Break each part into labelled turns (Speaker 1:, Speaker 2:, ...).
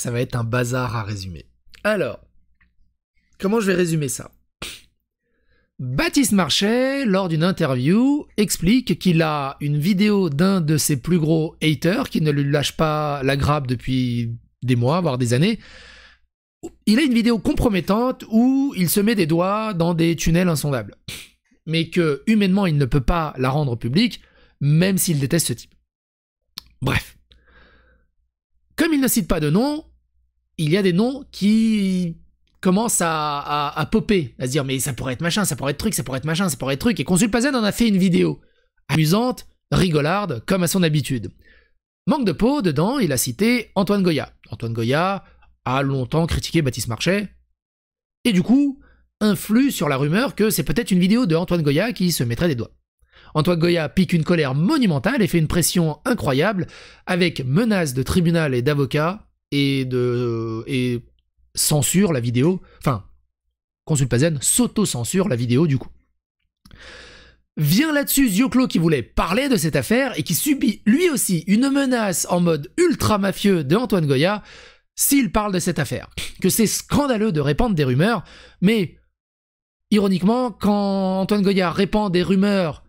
Speaker 1: ça va être un bazar à résumer. Alors, comment je vais résumer ça Baptiste Marchais, lors d'une interview, explique qu'il a une vidéo d'un de ses plus gros haters qui ne lui lâche pas la grappe depuis des mois, voire des années. Il a une vidéo compromettante où il se met des doigts dans des tunnels insondables. Mais que humainement, il ne peut pas la rendre publique, même s'il déteste ce type. Bref. Comme il ne cite pas de nom, il y a des noms qui commencent à, popper, à se dire mais ça pourrait être machin, ça pourrait être truc, ça pourrait être machin, ça pourrait être truc. Et Consul Pazen en a fait une vidéo amusante, rigolarde, comme à son habitude. Manque de peau, dedans, il a cité Antoine Goya. Antoine Goya a longtemps critiqué Baptiste Marchais, et du coup, influe sur la rumeur que c'est peut-être une vidéo de Antoine Goya qui se mettrait des doigts. Antoine Goya pique une colère monumentale et fait une pression incroyable avec menaces de tribunal et d'avocats et, de, et censure la vidéo, enfin, consulte pas zen, s'auto-censure la vidéo du coup. Vient là-dessus Zioclo qui voulait parler de cette affaire et qui subit lui aussi une menace en mode ultra mafieux de Antoine Goya s'il parle de cette affaire. Que c'est scandaleux de répandre des rumeurs, mais ironiquement, quand Antoine Goya répand des rumeurs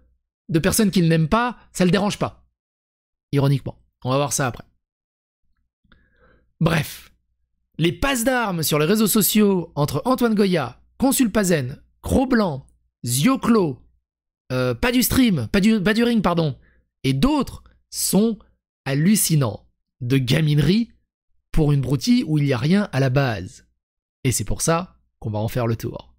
Speaker 1: de personnes qu'il n'aime pas, ça le dérange pas. Ironiquement. On va voir ça après. Bref, les passes d'armes sur les réseaux sociaux entre Antoine Goya, Consul Pazen, Gros Blanc, Zioclo, euh, pas du stream, pas pas du ring, pardon, et d'autres sont hallucinants. De gaminerie pour une broutille où il n'y a rien à la base. Et c'est pour ça qu'on va en faire le tour.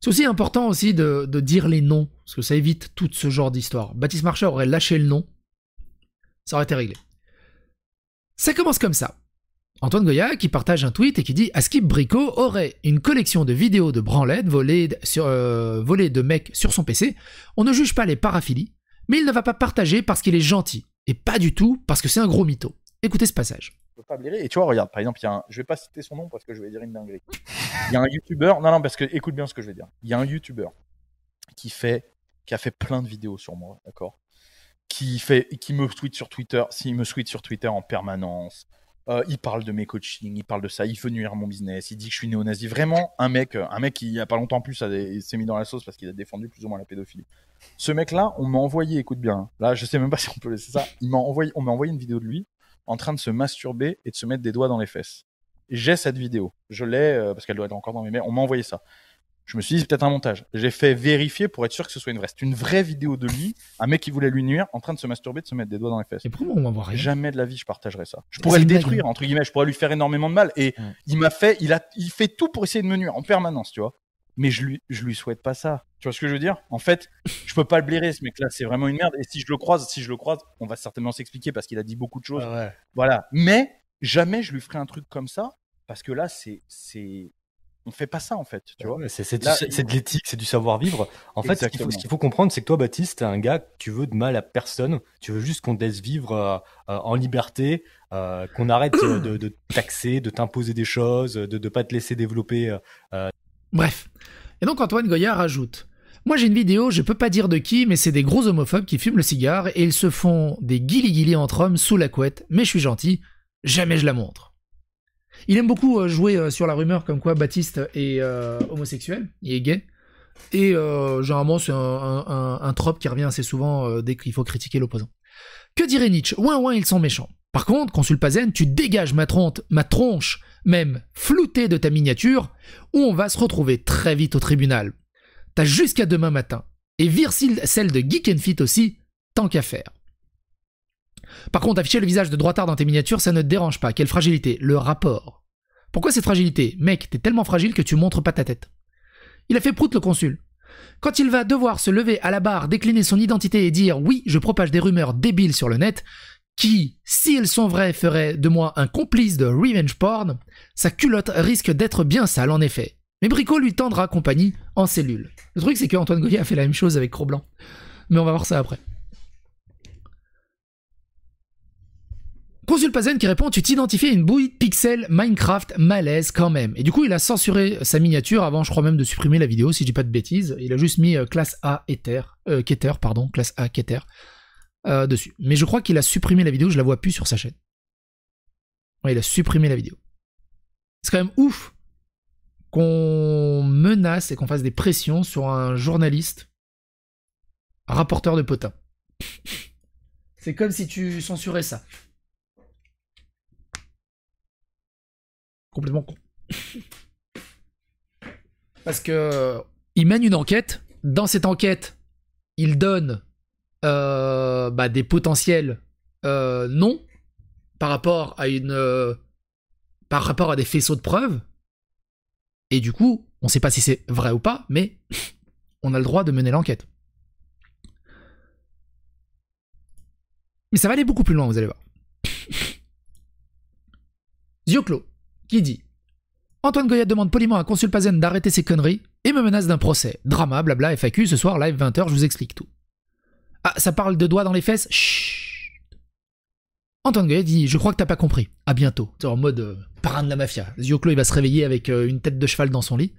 Speaker 1: C'est aussi important aussi de, dire les noms, parce que ça évite tout ce genre d'histoire. Baptiste Marcher aurait lâché le nom, ça aurait été réglé. Ça commence comme ça. Antoine Goya qui partage un tweet et qui dit Askip Brico aurait une collection de vidéos de branlettes volées, euh, volées de mecs sur son PC. On ne juge pas les paraphilies, mais il ne va pas partager parce qu'il est gentil, et pas du tout parce que c'est un gros mytho. Écoutez ce passage.
Speaker 2: Et tu vois, regarde, par exemple, il y a un, je vais pas citer son nom parce que je vais dire une dinguerie. Il y a un youtubeur, non, non, parce que écoute bien ce que je vais dire. Il y a un youtubeur qui fait, qui a fait plein de vidéos sur moi, d'accord Qui fait, qui me tweet sur Twitter, s'il me tweet sur Twitter en permanence. Euh, il parle de mes coachings, il parle de ça, il veut nuire à mon business, il dit que je suis néo-nazi. Vraiment, un mec, euh, un mec qui, il n'y a pas longtemps plus, a, s'est mis dans la sauce parce qu'il a défendu plus ou moins la pédophilie. Ce mec-là, on m'a envoyé, écoute bien, là, je sais même pas si on peut laisser ça, il m'a envoyé, on m'a envoyé une vidéo de lui en train de se masturber et de se mettre des doigts dans les fesses. J'ai cette vidéo. Je l'ai euh, parce qu'elle doit être encore dans mes mains, On m'a envoyé ça. Je me suis dit, c'est peut-être un montage. J'ai fait vérifier pour être sûr que ce soit une vraie. C'est une vraie vidéo de lui, un mec qui voulait lui nuire, en train de se masturber, et de se mettre des doigts dans les fesses. Et pourquoi on m'envoie rien Jamais de la vie, je partagerais ça. Je pourrais le détruire, entre guillemets, je pourrais lui faire énormément de mal. Et mm. il m'a fait, il a, il fait tout pour essayer de me nuire en permanence, tu vois mais je lui, je lui souhaite pas ça. Tu vois ce que je veux dire En fait, je peux pas le blairer, ce mec-là, c'est vraiment une merde. Et si je le croise, si je le croise, on va certainement s'expliquer parce qu'il a dit beaucoup de choses. Ah voilà. Mais jamais je lui ferai un truc comme ça parce que là, c'est, c'est, on fait pas ça en fait. Tu ah vois c'est, de l'éthique, c'est du savoir-vivre. En fait, ce qu'il, faut, comprendre, c'est que toi, Baptiste, es un gars, tu veux de mal à personne, tu veux juste qu'on te laisse vivre euh, euh, en liberté, euh,
Speaker 1: qu'on arrête de, de, taxer, de t'imposer des choses, de ne pas te laisser développer Bref. Et donc Antoine Goyard ajoute Moi j'ai une vidéo, je peux pas dire de qui, mais c'est des gros homophobes qui fument le cigare et ils se font des guili-guili entre hommes sous la couette, mais je suis gentil, jamais je la montre. Il aime beaucoup euh, jouer euh, sur la rumeur comme quoi Baptiste est euh, homosexuel, il est gay. Et généralement, c'est un, trope qui revient assez souvent dès qu'il faut critiquer l'opposant. Que dirait Nietzsche Ouin ouin, ils sont méchants. Par contre, consul Pazen, tu dégages ma, ma tronche même flouté de ta miniature, où on va se retrouver très vite au tribunal. T'as jusqu'à demain matin. Et vire celle de Geek and Fit aussi, tant qu'à faire. Par contre, afficher le visage de droitard dans tes miniatures, ça ne te dérange pas. Quelle fragilité Le rapport. Pourquoi cette fragilité Mec, t'es tellement fragile que tu montres pas ta tête. Il a fait prout le consul. Quand il va devoir se lever à la barre, décliner son identité et dire oui, je propage des rumeurs débiles sur le net, qui, s'ils sont vrais, ferait de moi un complice de revenge porn, sa culotte risque d'être bien sale en effet. Mais Brico lui tendra compagnie en cellule. Le truc, c'est qu'Antoine Goya a fait la même chose avec Cro-Blanc. Mais on va voir ça après. Consul Pazen qui répond Tu t'identifies à une bouille pixel Minecraft malaise quand même. Et du coup, il a censuré sa miniature avant, je crois même, de supprimer la vidéo, si je dis pas de bêtises. Il a juste mis euh, classe A Ether, euh, Keter, pardon, classe A Keter. Euh, dessus. Mais je crois qu'il a supprimé la vidéo, je la vois plus sur sa chaîne. il a supprimé la vidéo. C'est quand même ouf qu'on menace et qu'on fasse des pressions sur un journaliste rapporteur de potin. C'est comme si tu censurais ça. Complètement con. Parce que euh, il mène une enquête. Dans cette enquête, il donne euh, bah, des potentiels euh, non par rapport à une euh, par rapport à des faisceaux de preuves et du coup on ne sait pas si c'est vrai ou pas mais on a le droit de mener l'enquête mais ça va aller beaucoup plus loin vous allez voir Zioclo qui dit Antoine Goya demande poliment à Consul Pazen d'arrêter ses conneries et me menace d'un procès. Drama, blabla, FAQ, ce soir, live 20h, je vous explique tout. Ah, ça parle de doigts dans les fesses Chut Antoine Goya dit Je crois que t'as pas compris. À bientôt. C'est en mode euh, parrain de la mafia. Zioclo, il va se réveiller avec euh, une tête de cheval dans son lit.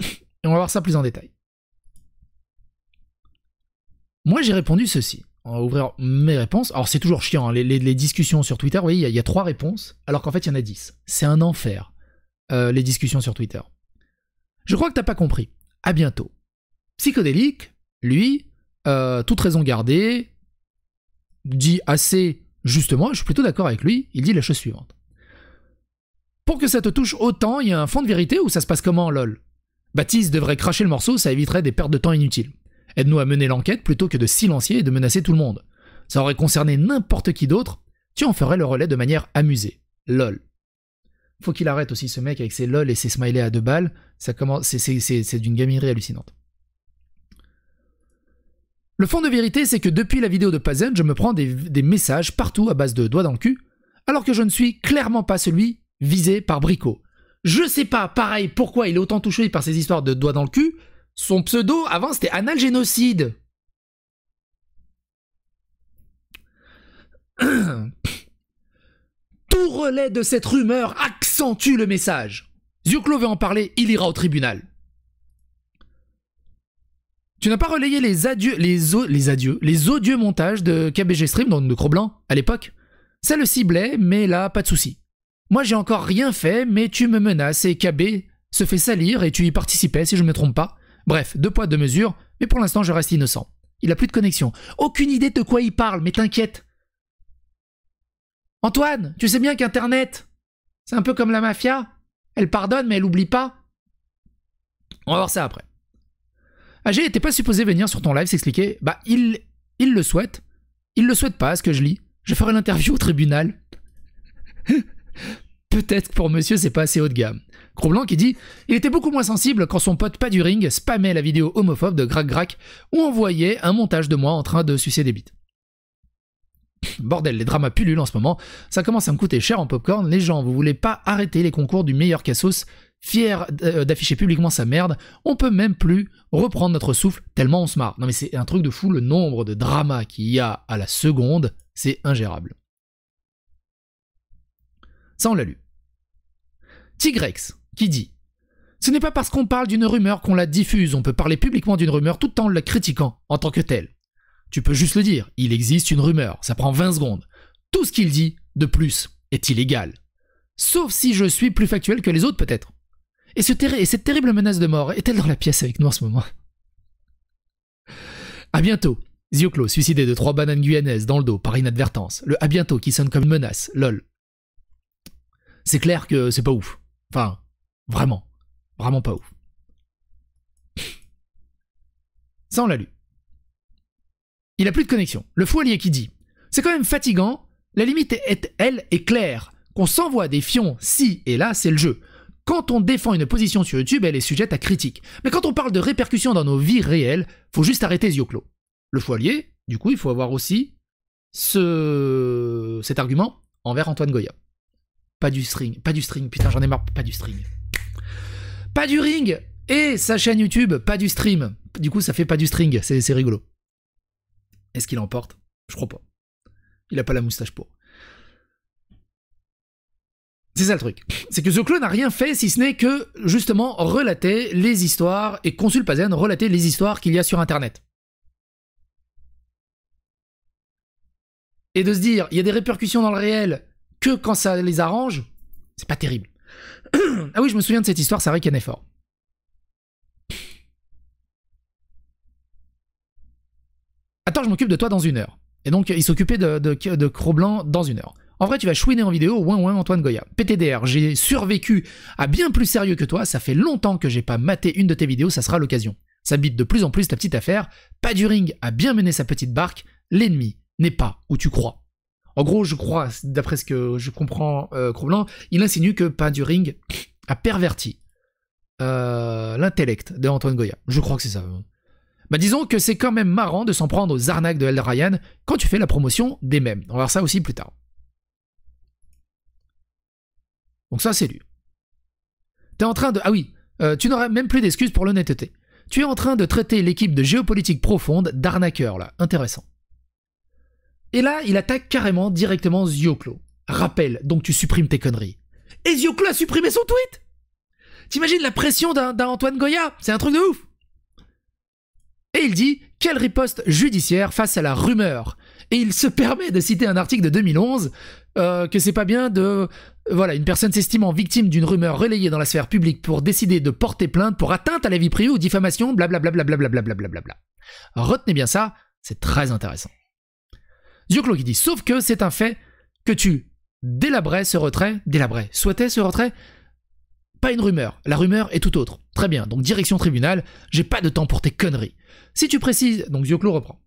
Speaker 1: Et on va voir ça plus en détail. Moi, j'ai répondu ceci. On va ouvrir mes réponses. Alors, c'est toujours chiant, hein, les, discussions sur Twitter, vous voyez, il y, a trois réponses, alors qu'en fait, il y en a dix. C'est un enfer, euh, les discussions sur Twitter. Je crois que t'as pas compris. À bientôt. Psychodélique, lui, euh, toute raison gardée, dit assez justement, je suis plutôt d'accord avec lui, il dit la chose suivante. Pour que ça te touche autant, il y a un fond de vérité ou ça se passe comment, lol Baptiste devrait cracher le morceau, ça éviterait des pertes de temps inutiles. Aide-nous à mener l'enquête plutôt que de silencier et de menacer tout le monde. Ça aurait concerné n'importe qui d'autre, tu en ferais le relais de manière amusée. Lol. Faut qu'il arrête aussi ce mec avec ses lol et ses smileys à deux balles, ça commence, c'est d'une gaminerie hallucinante. Le fond de vérité, c'est que depuis la vidéo de Pazen, je me prends des, messages partout à base de doigts dans le cul, alors que je ne suis clairement pas celui visé par Brico. Je sais pas, pareil, pourquoi il est autant touché par ces histoires de doigts dans le cul. Son pseudo, avant, c'était analgénocide. Tout relais de cette rumeur accentue le message. Zuclo veut en parler, il ira au tribunal. Tu n'as pas relayé les adieux, les, les adieux, les odieux montages de KBG Stream, donc de blanc à l'époque Ça le ciblait, mais là, pas de souci. Moi, j'ai encore rien fait, mais tu me menaces et KB se fait salir et tu y participais, si je ne me trompe pas. Bref, deux poids, deux mesures, mais pour l'instant, je reste innocent. Il a plus de connexion. Aucune idée de quoi il parle, mais t'inquiète. Antoine, tu sais bien qu'Internet, c'est un peu comme la mafia. Elle pardonne, mais elle oublie pas. On va voir ça après. AG n'était pas supposé venir sur ton live s'expliquer. Bah, il, il le souhaite. Il le souhaite pas, ce que je lis. Je ferai l'interview au tribunal. Peut-être que pour monsieur, c'est pas assez haut de gamme. cro qui dit Il était beaucoup moins sensible quand son pote pas du ring spammait la vidéo homophobe de Grac Grac ou envoyait un montage de moi en train de sucer des bites. Bordel, les dramas pullulent en ce moment, ça commence à me coûter cher en popcorn, les gens, vous voulez pas arrêter les concours du meilleur cassos fier euh, d'afficher publiquement sa merde, on peut même plus reprendre notre souffle tellement on se marre. Non mais c'est un truc de fou, le nombre de dramas qu'il y a à la seconde, c'est ingérable. Ça on l'a lu. Tigrex, qui dit Ce n'est pas parce qu'on parle d'une rumeur qu'on la diffuse, on peut parler publiquement d'une rumeur tout en la critiquant en tant que telle. Tu peux juste le dire, il existe une rumeur, ça prend 20 secondes. Tout ce qu'il dit de plus est illégal. Sauf si je suis plus factuel que les autres peut-être. Et, cette terrible menace de mort est-elle dans la pièce avec nous en ce moment À bientôt Zioclo, suicidé de trois bananes guyanaises dans le dos par inadvertance. Le à bientôt qui sonne comme une menace, lol. C'est clair que c'est pas ouf. Enfin, vraiment. Vraiment pas ouf. Ça, on l'a lu. Il a plus de connexion. Le fou allié qui dit C'est quand même fatigant. La limite est, elle, est claire. Qu'on s'envoie des fions si et là, c'est le jeu quand on défend une position sur YouTube, elle est sujette à critique. Mais quand on parle de répercussions dans nos vies réelles, faut juste arrêter les yeux Le foyer, du coup, il faut avoir aussi ce... cet argument envers Antoine Goya. Pas du string, pas du string, putain, j'en ai marre, pas du string. Pas du ring et sa chaîne YouTube, pas du stream. Du coup, ça fait pas du string, c'est rigolo. Est-ce qu'il emporte Je crois pas. Il a pas la moustache pour. C'est ça le truc. C'est que The n'a rien fait si ce n'est que, justement, relater les histoires, et Consul Pazen relater les histoires qu'il y a sur Internet. Et de se dire, il y a des répercussions dans le réel que quand ça les arrange, c'est pas terrible. ah oui, je me souviens de cette histoire, ça ricanait fort. Attends, je m'occupe de toi dans une heure. Et donc, il s'occupait de, de, de Cro-Blanc dans une heure. En vrai, tu vas chouiner en vidéo, ouin ouin Antoine Goya. PTDR, j'ai survécu à bien plus sérieux que toi, ça fait longtemps que j'ai pas maté une de tes vidéos, ça sera l'occasion. Ça bite de plus en plus ta petite affaire, pas du ring, a bien mené sa petite barque, l'ennemi n'est pas où tu crois. En gros, je crois, d'après ce que je comprends, euh, il insinue que Pas du Ring a perverti euh, l'intellect l'intellect Antoine Goya. Je crois que c'est ça. Bah, disons que c'est quand même marrant de s'en prendre aux arnaques de L. Ryan quand tu fais la promotion des mêmes. On va voir ça aussi plus tard. Donc ça, c'est lui. T'es en train de... Ah oui, euh, tu n'auras même plus d'excuses pour l'honnêteté. Tu es en train de traiter l'équipe de géopolitique profonde d'arnaqueur, là. Intéressant. Et là, il attaque carrément directement Zioclo. Rappel, donc tu supprimes tes conneries. Et Zioclo a supprimé son tweet T'imagines la pression d'un Antoine Goya C'est un truc de ouf Et il dit « Quelle riposte judiciaire face à la rumeur ?» Et il se permet de citer un article de 2011 euh, que c'est pas bien de... Euh, voilà, une personne s'estimant victime d'une rumeur relayée dans la sphère publique pour décider de porter plainte pour atteinte à la vie privée ou diffamation, blablabla. Bla bla Retenez bien ça, c'est très intéressant. Zioclo qui dit, sauf que c'est un fait que tu délabrais ce retrait, délabrais, souhaitais ce retrait, pas une rumeur. La rumeur est tout autre. Très bien, donc direction tribunal, j'ai pas de temps pour tes conneries. Si tu précises, donc Zioclo reprend.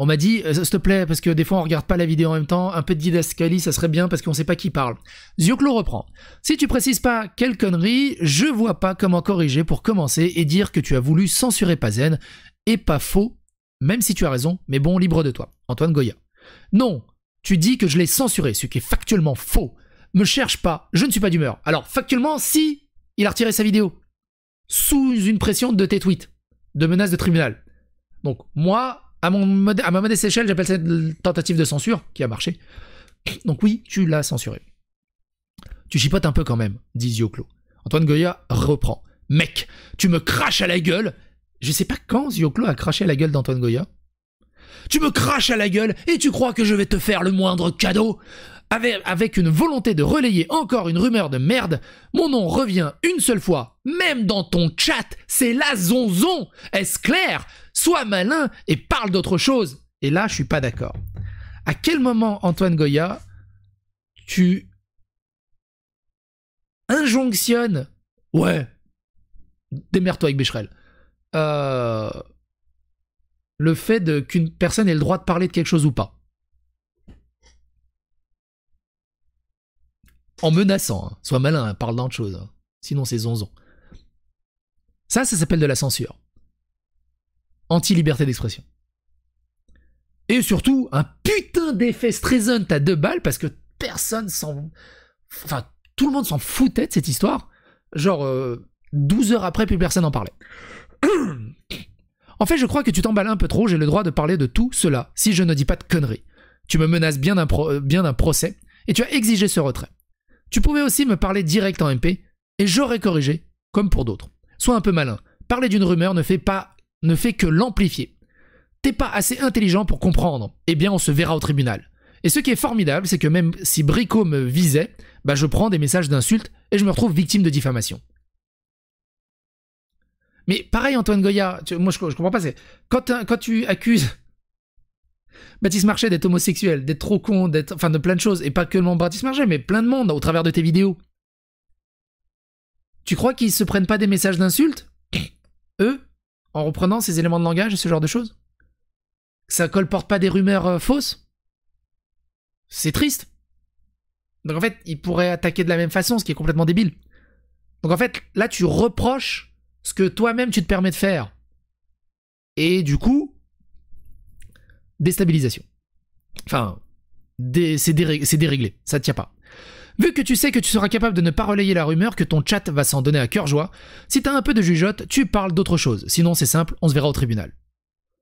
Speaker 1: On m'a dit, euh, s'il te plaît, parce que des fois on regarde pas la vidéo en même temps, un peu de didascalie, ça serait bien parce qu'on sait pas qui parle. Zioclo reprend. Si tu précises pas quelle connerie, je vois pas comment corriger pour commencer et dire que tu as voulu censurer Pazen et pas faux, même si tu as raison, mais bon, libre de toi. Antoine Goya. Non, tu dis que je l'ai censuré, ce qui est factuellement faux. Me cherche pas, je ne suis pas d'humeur. Alors, factuellement, si, il a retiré sa vidéo. Sous une pression de tes tweets, de menaces de tribunal. Donc, moi, à, mon à ma modeste échelle, j'appelle cette tentative de censure qui a marché. Donc oui, tu l'as censuré. Tu chipotes un peu quand même, dit Zioclo. Antoine Goya reprend. Mec, tu me craches à la gueule. Je sais pas quand Zioclo a craché à la gueule d'Antoine Goya. Tu me craches à la gueule et tu crois que je vais te faire le moindre cadeau avec, une volonté de relayer encore une rumeur de merde, mon nom revient une seule fois, même dans ton chat, c'est la zonzon Est-ce clair Sois malin et parle d'autre chose Et là, je suis pas d'accord. À quel moment, Antoine Goya, tu injonctionnes Ouais, démerde-toi avec Becherel. Euh, le fait qu'une personne ait le droit de parler de quelque chose ou pas. En menaçant, hein. sois malin, parle d'autre chose. Hein. Sinon, c'est zonzon. Ça, ça s'appelle de la censure. Anti-liberté d'expression. Et surtout, un putain d'effet Streisand à deux balles parce que personne s'en. Enfin, tout le monde s'en foutait de cette histoire. Genre, 12 euh, heures après, plus personne n'en parlait. en fait, je crois que tu t'emballes un peu trop, j'ai le droit de parler de tout cela, si je ne dis pas de conneries. Tu me menaces bien d'un euh, procès, et tu as exigé ce retrait. Tu pouvais aussi me parler direct en MP et j'aurais corrigé, comme pour d'autres. Sois un peu malin. Parler d'une rumeur ne fait pas, ne fait que l'amplifier. T'es pas assez intelligent pour comprendre. Eh bien, on se verra au tribunal. Et ce qui est formidable, c'est que même si Brico me visait, bah je prends des messages d'insultes et je me retrouve victime de diffamation. Mais pareil, Antoine Goya, moi je, comprends pas, c'est quand tu accuses Baptiste Marchais d'être homosexuel, d'être trop con, d'être. Enfin, de plein de choses. Et pas que le Baptiste Marchais, mais plein de monde au travers de tes vidéos. Tu crois qu'ils se prennent pas des messages d'insultes Eux En reprenant ces éléments de langage et ce genre de choses Ça colporte pas des rumeurs euh, fausses C'est triste. Donc en fait, ils pourraient attaquer de la même façon, ce qui est complètement débile. Donc en fait, là, tu reproches ce que toi-même tu te permets de faire. Et du coup, Déstabilisation. Enfin, c'est déréglé, ça tient pas. Vu que tu sais que tu seras capable de ne pas relayer la rumeur, que ton chat va s'en donner à cœur joie, si t'as un peu de jugeote, tu parles d'autre chose. Sinon, c'est simple, on se verra au tribunal.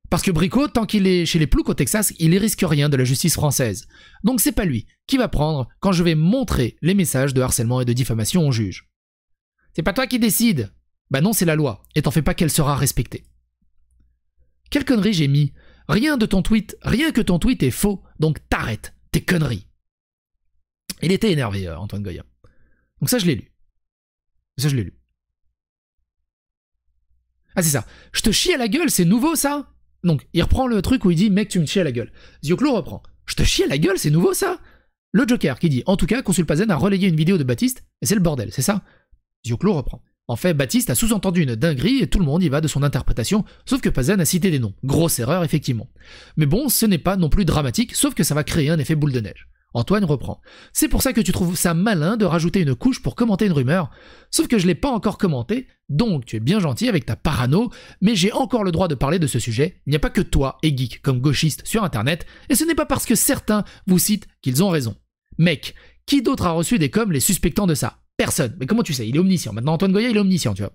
Speaker 1: Parce que Brico, tant qu'il est chez les ploucs au Texas, il ne risque rien de la justice française. Donc c'est pas lui qui va prendre quand je vais montrer les messages de harcèlement et de diffamation au juge. C'est pas toi qui décide. Bah non, c'est la loi, et t'en fais pas qu'elle sera respectée. Quelle connerie j'ai mis Rien de ton tweet, rien que ton tweet est faux, donc t'arrêtes tes conneries. Il était énervé, euh, Antoine Goya. Donc ça, je l'ai lu. Ça, je l'ai lu. Ah, c'est ça. Je te chie à la gueule, c'est nouveau ça Donc, il reprend le truc où il dit Mec, tu me chies à la gueule. Zioclo reprend Je te chie à la gueule, c'est nouveau ça Le Joker qui dit En tout cas, Consul Pazen a relayé une vidéo de Baptiste, et c'est le bordel, c'est ça Zioclo reprend en fait, Baptiste a sous-entendu une dinguerie et tout le monde y va de son interprétation, sauf que Pazan a cité des noms. Grosse erreur, effectivement. Mais bon, ce n'est pas non plus dramatique, sauf que ça va créer un effet boule de neige. Antoine reprend. C'est pour ça que tu trouves ça malin de rajouter une couche pour commenter une rumeur, sauf que je l'ai pas encore commenté, donc tu es bien gentil avec ta parano, mais j'ai encore le droit de parler de ce sujet. Il n'y a pas que toi et Geek comme gauchiste sur internet, et ce n'est pas parce que certains vous citent qu'ils ont raison. Mec, qui d'autre a reçu des coms les suspectant de ça Personne. Mais comment tu sais Il est omniscient. Maintenant, Antoine Goya, il est omniscient, tu vois.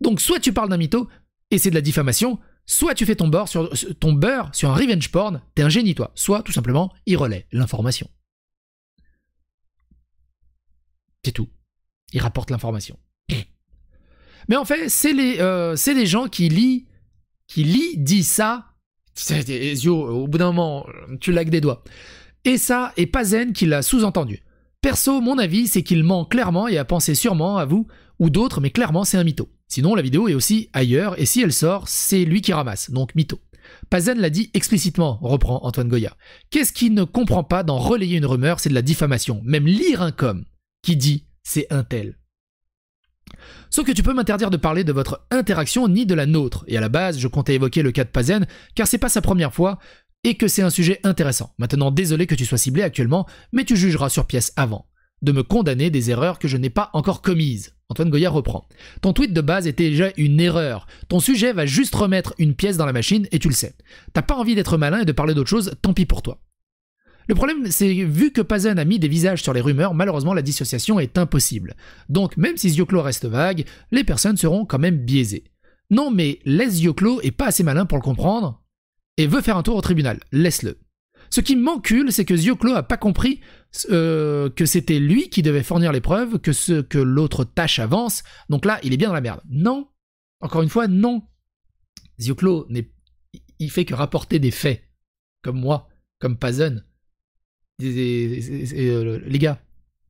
Speaker 1: Donc, soit tu parles d'un mytho, et c'est de la diffamation, soit tu fais ton beurre sur, ton beurre sur un revenge porn, t'es un génie, toi. Soit, tout simplement, il relaie l'information. C'est tout. Il rapporte l'information. Mais en fait, c'est les, euh, gens qui lis qui lisent, dit ça. au bout d'un moment, tu laques des doigts. Et ça, et pas Zen, qui l'a sous-entendu. Perso, mon avis, c'est qu'il ment clairement et a pensé sûrement à vous ou d'autres, mais clairement c'est un mytho. Sinon, la vidéo est aussi ailleurs, et si elle sort, c'est lui qui ramasse, donc mytho. Pazen l'a dit explicitement, reprend Antoine Goya. Qu'est-ce qu'il ne comprend pas dans relayer une rumeur, c'est de la diffamation. Même lire un com qui dit c'est un tel. Sauf que tu peux m'interdire de parler de votre interaction ni de la nôtre, et à la base je comptais évoquer le cas de Pazen, car c'est pas sa première fois, et que c'est un sujet intéressant. Maintenant, désolé que tu sois ciblé actuellement, mais tu jugeras sur pièce avant de me condamner des erreurs que je n'ai pas encore commises. Antoine Goya reprend. Ton tweet de base était déjà une erreur. Ton sujet va juste remettre une pièce dans la machine et tu le sais. T'as pas envie d'être malin et de parler d'autre chose, tant pis pour toi. Le problème, c'est vu que Pazen a mis des visages sur les rumeurs, malheureusement la dissociation est impossible. Donc même si Zioclo reste vague, les personnes seront quand même biaisées. Non mais laisse Zioclo est pas assez malin pour le comprendre, et veut faire un tour au tribunal. Laisse-le. Ce qui m'encule, c'est que Zioclo a pas compris euh, que c'était lui qui devait fournir les preuves, que ce que l'autre tâche avance, donc là, il est bien dans la merde. Non Encore une fois, non Zioclo, il fait que rapporter des faits, comme moi, comme Pazen. Euh, les gars,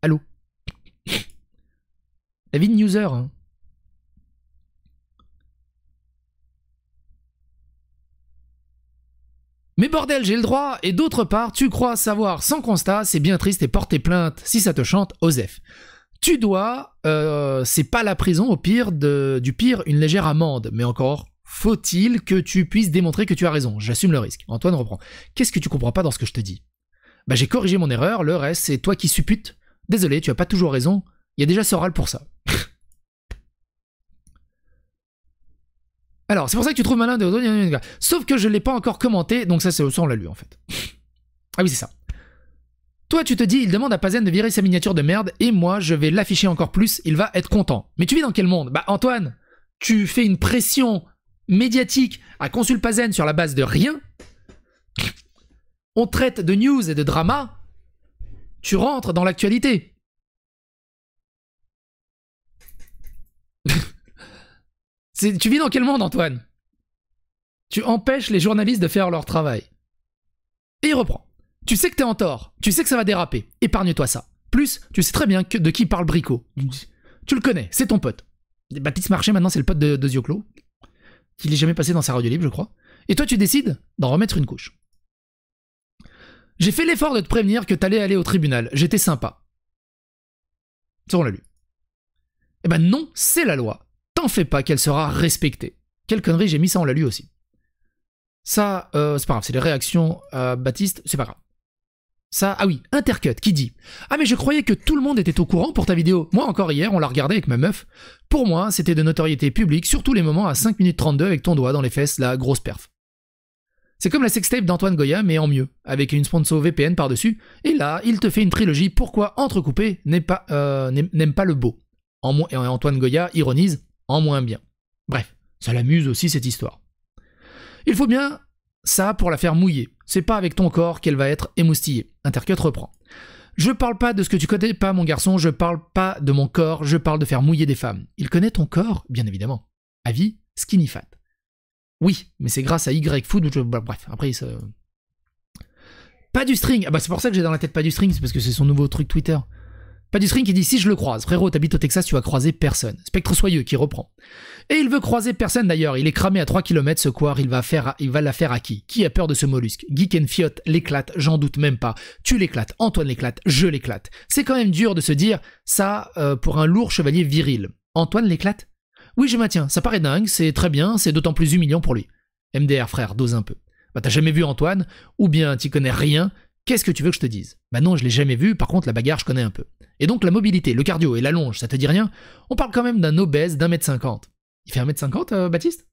Speaker 1: allô David Newser, hein. Mais bordel, j'ai le droit, et d'autre part, tu crois savoir sans constat, c'est bien triste et porter plainte si ça te chante, Osef. Tu dois, euh, c'est pas la prison, au pire, de, du pire, une légère amende, mais encore, faut-il que tu puisses démontrer que tu as raison J'assume le risque. Antoine reprend. Qu'est-ce que tu comprends pas dans ce que je te dis Bah j'ai corrigé mon erreur, le reste c'est toi qui supputes. Désolé, tu as pas toujours raison, il y a déjà Soral pour ça. Alors, c'est pour ça que tu trouves malin de... Sauf que je ne l'ai pas encore commenté, donc ça, c'est ça, on l'a lu, en fait. ah oui, c'est ça. Toi, tu te dis, il demande à Pazen de virer sa miniature de merde, et moi, je vais l'afficher encore plus, il va être content. Mais tu vis dans quel monde Bah, Antoine, tu fais une pression médiatique à Consul Pazen sur la base de rien. On traite de news et de drama. Tu rentres dans l'actualité. Tu vis dans quel monde, Antoine Tu empêches les journalistes de faire leur travail. Et il reprend. Tu sais que t'es en tort, tu sais que ça va déraper, épargne-toi ça. Plus, tu sais très bien que de qui parle Bricot. Tu le connais, c'est ton pote. Baptiste Marché, maintenant, c'est le pote de, de Zioclo. Qui n'est jamais passé dans sa radio libre, je crois. Et toi, tu décides d'en remettre une couche. J'ai fait l'effort de te prévenir que t'allais aller au tribunal. J'étais sympa. Ça, on l'a lu. Eh ben non, c'est la loi. T'en fais pas qu'elle sera respectée. Quelle connerie, j'ai mis ça, on l'a lu aussi. Ça, euh, c'est pas grave, c'est les réactions à Baptiste, c'est pas grave. Ça, ah oui, Intercut qui dit Ah, mais je croyais que tout le monde était au courant pour ta vidéo. Moi, encore hier, on l'a regardé avec ma meuf. Pour moi, c'était de notoriété publique, surtout les moments à 5 minutes 32 avec ton doigt dans les fesses, la grosse perf. C'est comme la sextape d'Antoine Goya, mais en mieux, avec une sponsor VPN par-dessus, et là, il te fait une trilogie Pourquoi Entrecoupé euh, n'aime pas, le beau. En, et Antoine Goya ironise en moins bien. Bref, ça l'amuse aussi cette histoire. Il faut bien ça pour la faire mouiller. C'est pas avec ton corps qu'elle va être émoustillée. Intercut reprend. Je parle pas de ce que tu connais pas, mon garçon, je parle pas de mon corps, je parle de faire mouiller des femmes. Il connaît ton corps, bien évidemment. Avis, skinny fat. Oui, mais c'est grâce à Y Food je. Bah, bref, après, ça. Pas du string Ah bah c'est pour ça que j'ai dans la tête pas du string, c'est parce que c'est son nouveau truc Twitter. Pas du string qui dit si je le croise, frérot, t'habites au Texas, tu vas croiser personne. Spectre soyeux qui reprend. Et il veut croiser personne d'ailleurs, il est cramé à 3 km ce quoi il va, faire il va la faire à qui Qui a peur de ce mollusque Geek and Fiot l'éclate, j'en doute même pas. Tu l'éclates, Antoine l'éclate, je l'éclate. C'est quand même dur de se dire ça euh, pour un lourd chevalier viril. Antoine l'éclate Oui, je maintiens, ça paraît dingue, c'est très bien, c'est d'autant plus humiliant pour lui. MDR frère, dose un peu. Bah t'as jamais vu Antoine, ou bien t'y connais rien, Qu'est-ce que tu veux que je te dise Bah non, je l'ai jamais vu, par contre la bagarre, je connais un peu. Et donc la mobilité, le cardio et la longe, ça te dit rien On parle quand même d'un obèse d'un mètre cinquante. Il fait un mètre cinquante, euh, Baptiste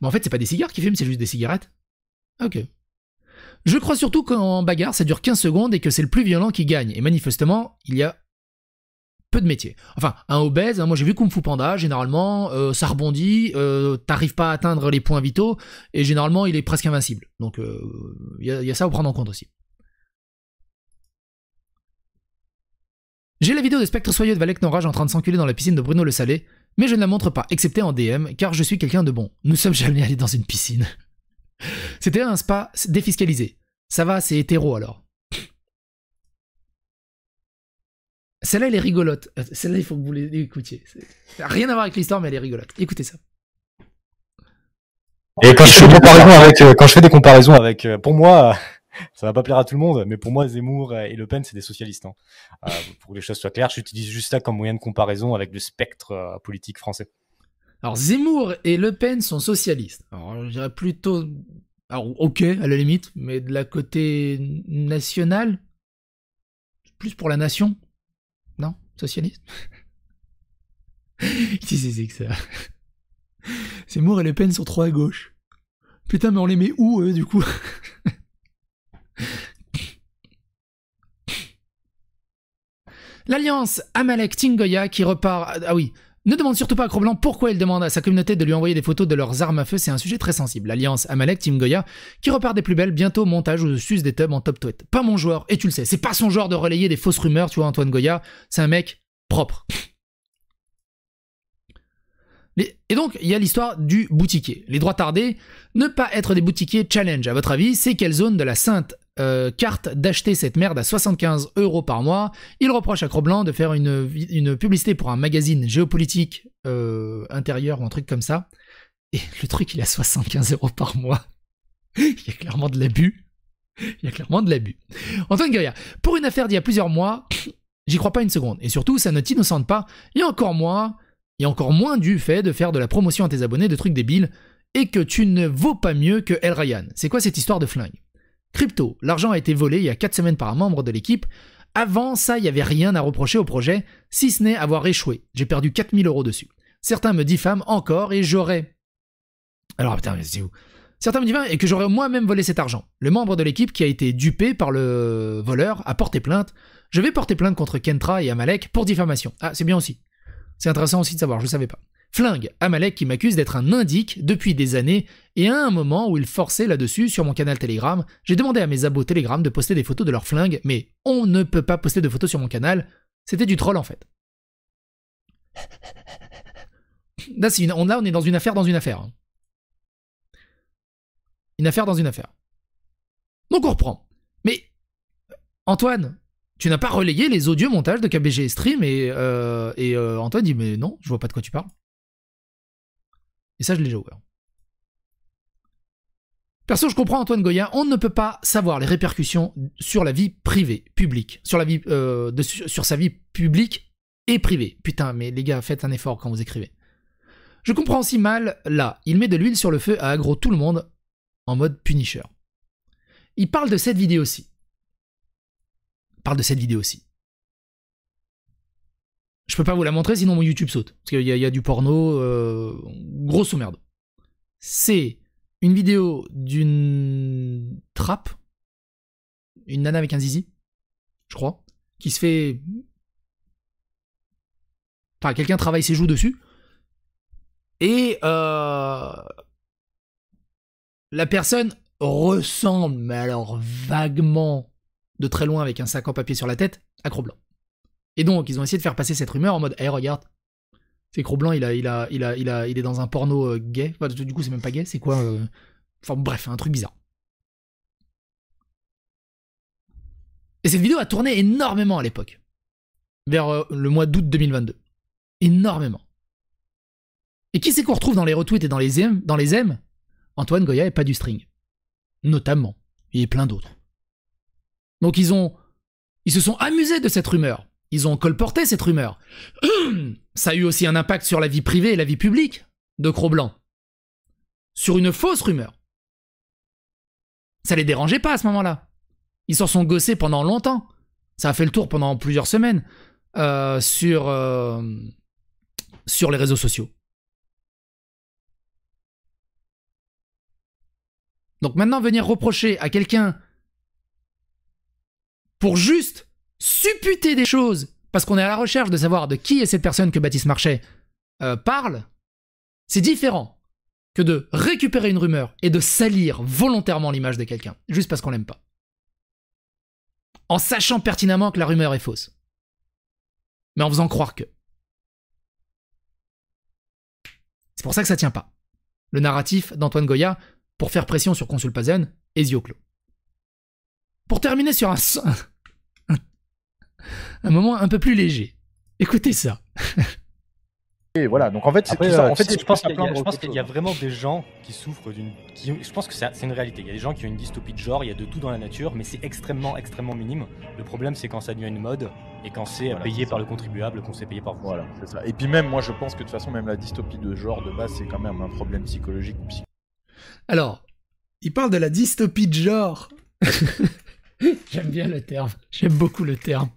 Speaker 1: Mais en fait, c'est pas des cigares qu'il fume, c'est juste des cigarettes. Ok. Je crois surtout qu'en bagarre, ça dure 15 secondes et que c'est le plus violent qui gagne. Et manifestement, il y a peu de métiers. Enfin, un obèse, hein, moi j'ai vu Kung Fu Panda, généralement, euh, ça rebondit, euh, t'arrives pas à atteindre les points vitaux, et généralement il est presque invincible. Donc euh, il y, a, ça à prendre en compte aussi. J'ai la vidéo de Spectre Soyeux de Valek Norage en train de s'enculer dans la piscine de Bruno Le Salé, mais je ne la montre pas, excepté en DM, car je suis quelqu'un de bon. Nous sommes jamais allés dans une piscine. C'était un spa défiscalisé. Ça va, c'est hétéro alors. Celle-là, elle est rigolote. Euh, celle-là, il faut que vous l'écoutiez. Rien à voir avec l'histoire, mais elle est rigolote. Écoutez ça. Et quand je fais des comparaisons avec, euh, quand je fais des comparaisons avec, euh,
Speaker 2: pour moi, ça va pas plaire à tout le monde, mais pour moi, Zemmour et Le Pen, c'est des socialistes. Hein. pour que les choses soient claires, j'utilise juste ça comme moyen de comparaison avec le spectre politique français.
Speaker 1: Alors, Zemmour et Le Pen sont socialistes. Alors, je dirais plutôt, alors, ok, à la limite, mais de la côté nationale, plus pour la nation, Socialisme Qui c'est que ça C'est et Le peines sont trop à gauche. Putain, mais on les met où, eux, du coup L'alliance Amalek-Tingoya qui repart. Ah oui, ne demande surtout pas à Croblant pourquoi il demande à sa communauté de lui envoyer des photos de leurs armes à feu, c'est un sujet très sensible. L'alliance Amalek Team Goya, qui repart des plus belles, bientôt montage ou sus des tubs en top tweet. Pas mon joueur, et tu le sais, c'est pas son genre de relayer des fausses rumeurs, tu vois Antoine Goya, c'est un mec propre. Et donc, il y a l'histoire du boutiquier. Les droits tardés, ne pas être des boutiquiers challenge, à votre avis, c'est quelle zone de la Sainte euh, carte d'acheter cette merde à 75 euros par mois. Il reproche à Croblanc de faire une, publicité pour un magazine géopolitique euh, intérieur ou un truc comme ça. Et le truc, il a 75 euros par mois. il y a clairement de l'abus. Il y a clairement de l'abus. Antoine Gaillard, pour une affaire d'il y a plusieurs mois, j'y crois pas une seconde. Et surtout, ça ne t'innocente pas. Et encore moins, et encore moins du fait de faire de la promotion à tes abonnés de trucs débiles et que tu ne vaux pas mieux que El Ryan. C'est quoi cette histoire de flingue Crypto, l'argent a été volé il y a 4 semaines par un membre de l'équipe. Avant ça, il n'y avait rien à reprocher au projet, si ce n'est avoir échoué. J'ai perdu 4000 euros dessus. Certains me diffament encore et j'aurais... Alors putain, mais c'est Certains me diffament et que j'aurais moi-même volé cet argent. Le membre de l'équipe qui a été dupé par le voleur a porté plainte. Je vais porter plainte contre Kentra et Amalek pour diffamation. Ah, c'est bien aussi. C'est intéressant aussi de savoir, je ne savais pas. Flingue, Amalek qui m'accuse d'être un indique depuis des années, et à un moment où il forçait là-dessus sur mon canal Telegram, j'ai demandé à mes abos Telegram de poster des photos de leur flingue, mais on ne peut pas poster de photos sur mon canal, c'était du troll en fait. Là, on, est dans une affaire dans une affaire. Hein. Une affaire dans une affaire. Donc on reprend. Mais Antoine, tu n'as pas relayé les audio montages de KBG Stream et, euh, et euh, Antoine dit mais non, je vois pas de quoi tu parles. Et ça, je l'ai déjà ouvert. Hein. Perso, je comprends Antoine Goya, on ne peut pas savoir les répercussions sur la vie privée, publique, sur, la vie, euh, sur sa vie publique et privée. Putain, mais les gars, faites un effort quand vous écrivez. Je comprends aussi mal, là, il met de l'huile sur le feu à aggro tout le monde en mode punisher. Il parle de cette vidéo aussi. Parle de cette vidéo aussi. Je peux pas vous la montrer sinon mon YouTube saute. Parce qu'il y, a du porno, euh, grosso merde, c'est une vidéo d'une trappe, une nana avec un zizi, je crois, qui se fait. Enfin, quelqu'un travaille ses joues dessus. Et euh, la personne ressemble, mais alors vaguement, de très loin avec un sac en papier sur la tête, à Et donc, ils ont essayé de faire passer cette rumeur en mode, hey, regarde, c'est gros Blanc, il a, il a, il il a, il est dans un porno euh, gay. du coup, c'est même pas gay, c'est quoi euh, Enfin bref, un truc bizarre. Et cette vidéo a tourné énormément à l'époque, vers euh, le mois d'août 2022, énormément. Et qui c'est qu'on retrouve dans les retweets et dans les M dans les Antoine Goya et pas du string, notamment, a plein d'autres. Donc ils ont, ils se sont amusés de cette rumeur ils ont colporté cette rumeur. Ça a eu aussi un impact sur la vie privée et la vie publique de Cro-Blanc. Sur une fausse rumeur. Ça les dérangeait pas à ce moment-là. Ils s'en sont gossés pendant longtemps. Ça a fait le tour pendant plusieurs semaines euh, sur, euh, sur les réseaux sociaux. Donc maintenant, venir reprocher à quelqu'un pour juste supputer des choses parce qu'on est à la recherche de savoir de qui est cette personne que Baptiste Marchais euh, parle, c'est différent que de récupérer une rumeur et de salir volontairement l'image de quelqu'un, juste parce qu'on l'aime pas. En sachant pertinemment que la rumeur est fausse. Mais en faisant croire que. C'est pour ça que ça tient pas. Le narratif d'Antoine Goya pour faire pression sur Consul Pazen et Clo. Pour terminer sur un, un moment un peu plus léger. Écoutez ça. Et voilà, donc en fait, En je pense qu'il y,
Speaker 2: a vraiment des gens qui souffrent d'une. je pense que c'est une réalité. Il y a des gens qui ont une dystopie de genre, il y a de tout dans la nature, mais c'est extrêmement, extrêmement minime. Le problème, c'est quand ça devient une mode et quand c'est payé par le contribuable, qu'on s'est payé par vous. Voilà, Et puis même, moi, je pense que de toute façon, même la dystopie de genre, de base, c'est quand même un problème psychologique psychologique.
Speaker 1: Alors, il parle de la dystopie de genre. J'aime bien le terme. J'aime beaucoup le terme.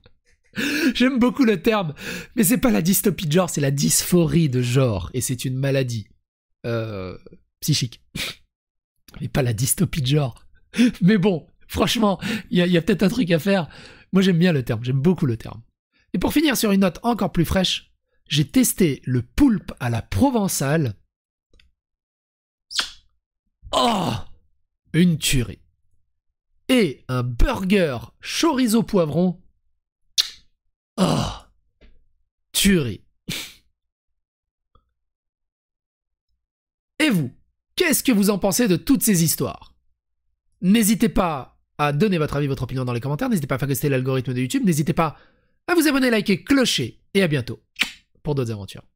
Speaker 1: J'aime beaucoup le terme, mais c'est pas la dystopie de genre, c'est la dysphorie de genre, et c'est une maladie euh, psychique. Mais pas la dystopie de genre. Mais bon, franchement, il y a, a peut-être un truc à faire. Moi j'aime bien le terme, j'aime beaucoup le terme. Et pour finir sur une note encore plus fraîche, j'ai testé le poulpe à la provençale. Oh Une tuerie. Et un burger chorizo poivron Oh Tuerie Et vous, qu'est-ce que vous en pensez de toutes ces histoires N'hésitez pas à donner votre avis, votre opinion dans les commentaires, n'hésitez pas à faire l'algorithme de YouTube, n'hésitez pas à vous abonner, liker, clocher, et à bientôt pour d'autres aventures.